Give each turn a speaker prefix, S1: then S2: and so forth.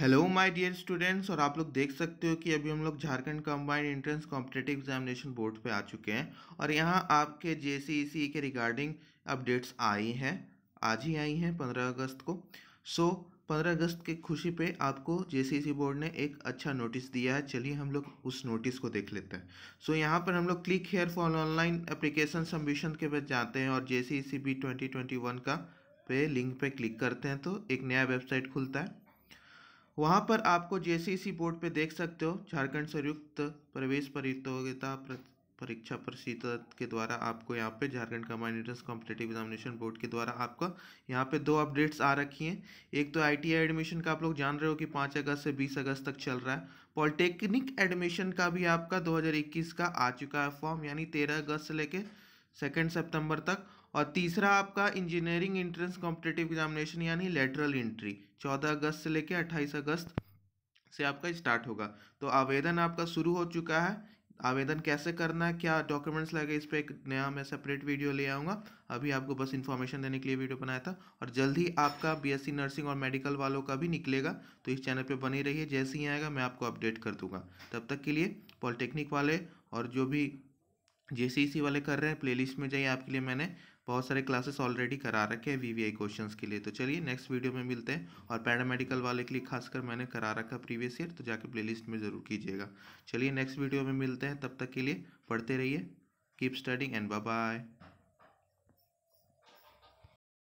S1: hello my dear students और आप लोग देख सकते हो कि अभी हम लोग Jharkhand combined entrance competitive examination board पे आ चुके हैं और यहाँ आपके जे e के रिगार्डिंग अपडेट्स आई हैं आज ही आई हैं पंद्रह अगस्त को सो पंद्रह अगस्त की खुशी पे आपको जे e बोर्ड ने एक अच्छा नोटिस दिया है चलिए हम लोग उस नोटिस को देख लेते हैं सो so, यहाँ पर हम लोग click here for online application submission के बाद जाते हैं और जे e सी का पे लिंक पे क्लिक करते हैं तो एक नया वेबसाइट खुलता है वहाँ पर आपको जैसे इसी बोर्ड पे देख सकते हो झारखंड संयुक्त प्रवेश प्रतियोगिता परीक्षा परिषद के द्वारा आपको यहाँ पे Jharkhand combined entrance competitive examination board के द्वारा आपका यहाँ पे दो अपडेट्स आ रखी हैं एक तो आईटीआई एडमिशन का आप लोग जान रहे हो कि पाँच अगस्त से बीस अगस्त तक चल रहा है पॉलिटेक्निक एडमिशन का भी आपका दो का आ चुका है फॉर्म यानी तेरह अगस्त से लेकर सेकेंड सितंबर तक और तीसरा आपका इंजीनियरिंग इंट्रेंस कॉम्पिटेटिव एग्जामिनेशन यानी लेटरल एंट्री चौदह अगस्त से लेकर अट्ठाईस अगस्त से आपका स्टार्ट होगा तो आवेदन आपका शुरू हो चुका है आवेदन कैसे करना है क्या डॉक्यूमेंट्स लगे इस पर एक नया मैं सेपरेट वीडियो ले आऊँगा अभी आपको बस इन्फॉर्मेशन देने के लिए वीडियो बनाया था और जल्द ही आपका बीएससी नर्सिंग और मेडिकल वालों का भी निकलेगा तो इस चैनल पे बनी रहिए जैसे ही आएगा मैं आपको अपडेट कर दूंगा तब तक के लिए पॉलिटेक्निक वाले और जो भी जे वाले कर रहे हैं प्लेलिस्ट में जाइए आपके लिए मैंने बहुत सारे क्लासेस ऑलरेडी करा रखे हैं वी क्वेश्चंस के लिए तो चलिए नेक्स्ट वीडियो में मिलते हैं और पैरामेडिकल वाले के लिए खासकर मैंने करा रखा प्रीवियस ईयर तो जाके प्लेलिस्ट में ज़रूर कीजिएगा चलिए नेक्स्ट वीडियो में मिलते हैं तब तक के लिए पढ़ते रहिए कीप स्टडिंग एंड बाय